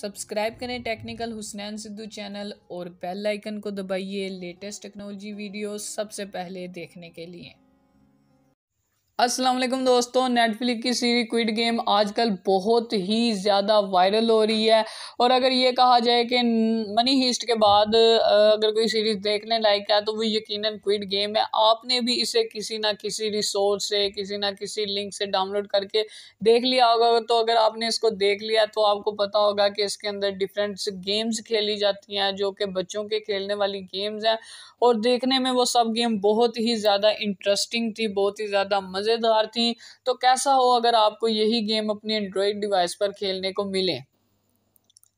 subscribe करें technical Husnain Sidhu channel और bell icon को दबाइए लेटेस्ट टेक्नोलॉजी वीडियोस सबसे पहले देखने के लिए असलम दोस्तों नेटफ्लिक की सीरीज क्विड गेम आजकल बहुत ही ज़्यादा वायरल हो रही है और अगर ये कहा जाए कि मनी हिस्ट के बाद अगर कोई सीरीज़ देखने लायक है तो वो यकीनन क्विड गेम है आपने भी इसे किसी ना किसी रिसोर्स से किसी ना किसी लिंक से डाउनलोड करके देख लिया होगा तो अगर आपने इसको देख लिया तो आपको पता होगा कि इसके अंदर डिफरेंट गेम्स खेली जाती हैं जो कि बच्चों के खेलने वाली गेम्स हैं और देखने में वो सब गेम बहुत ही ज़्यादा इंटरेस्टिंग थी बहुत ही ज़्यादा मज़े मज़ेदार थी तो कैसा हो अगर आपको यही गेम अपने एंड्रॉयड डिवाइस पर खेलने को मिले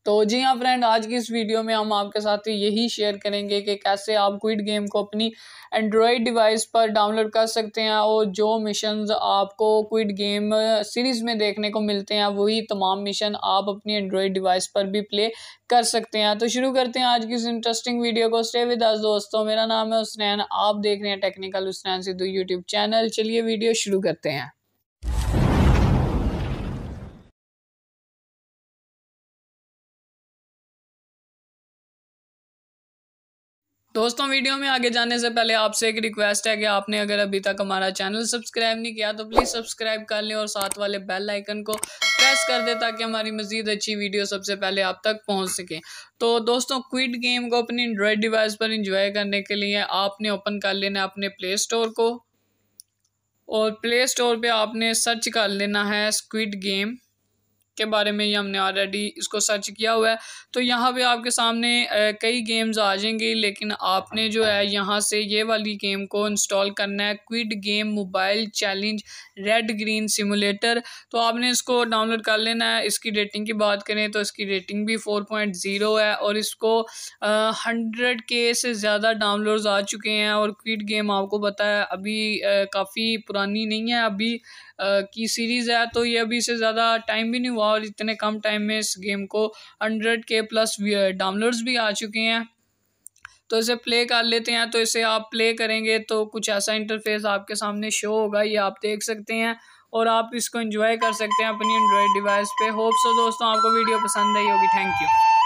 तो जी हाँ फ्रेंड आज की इस वीडियो में हम आपके साथ यही शेयर करेंगे कि कैसे आप क्विड गेम को अपनी एंड्रॉयड डिवाइस पर डाउनलोड कर सकते हैं और जो मिशन आपको क्विड गेम सीरीज़ में देखने को मिलते हैं वही तमाम मिशन आप अपनी एंड्रॉयड डिवाइस पर भी प्ले कर सकते हैं तो शुरू करते हैं आज की इस इंटरेस्टिंग वीडियो को स्टे विद अस दोस्तों मेरा नाम है उसनैन आप देख रहे हैं technical Husnain Sidhu YouTube channel चलिए वीडियो शुरू करते हैं दोस्तों वीडियो में आगे जाने से पहले आपसे एक रिक्वेस्ट है कि आपने अगर अभी तक हमारा चैनल सब्सक्राइब नहीं किया तो प्लीज़ सब्सक्राइब कर लें और साथ वाले बेल आइकन को प्रेस कर दें ताकि हमारी मज़ीद अच्छी वीडियो सबसे पहले आप तक पहुंच सके तो दोस्तों क्विड गेम को अपनी एंड्रॉयड डिवाइस पर इंजॉय करने के लिए आपने ओपन कर लेना अपने प्ले स्टोर को और प्ले स्टोर पर आपने सर्च कर लेना है स्क्विड गेम के बारे में हमने ऑलरेडी इसको सर्च किया हुआ है तो यहाँ पे आपके सामने कई गेम्स आ जाएंगी लेकिन आपने जो है यहाँ से ये वाली गेम को इंस्टॉल करना है squid game mobile challenge red green simulator तो आपने इसको डाउनलोड कर लेना है इसकी रेटिंग की बात करें तो इसकी रेटिंग भी फोर पॉइंट ज़ीरो है और इसको हंड्रेड के से ज़्यादा डाउनलोड आ चुके हैं और क्विड गेम आपको पता है अभी काफ़ी पुरानी नहीं है अभी आ, की सीरीज़ है तो ये अभी से ज़्यादा टाइम भी नहीं हुआ और इतने कम टाइम में इस गेम को हंड्रेड के प्लस डाउनलोड्स भी आ चुके हैं तो इसे प्ले कर लेते हैं तो इसे आप प्ले करेंगे तो कुछ ऐसा इंटरफेस आपके सामने शो होगा ये आप देख सकते हैं और आप इसको एंजॉय कर सकते हैं अपनी एंड्रॉयड डिवाइस पे होप सो दोस्तों आपको वीडियो पसंद आई होगी थैंक यू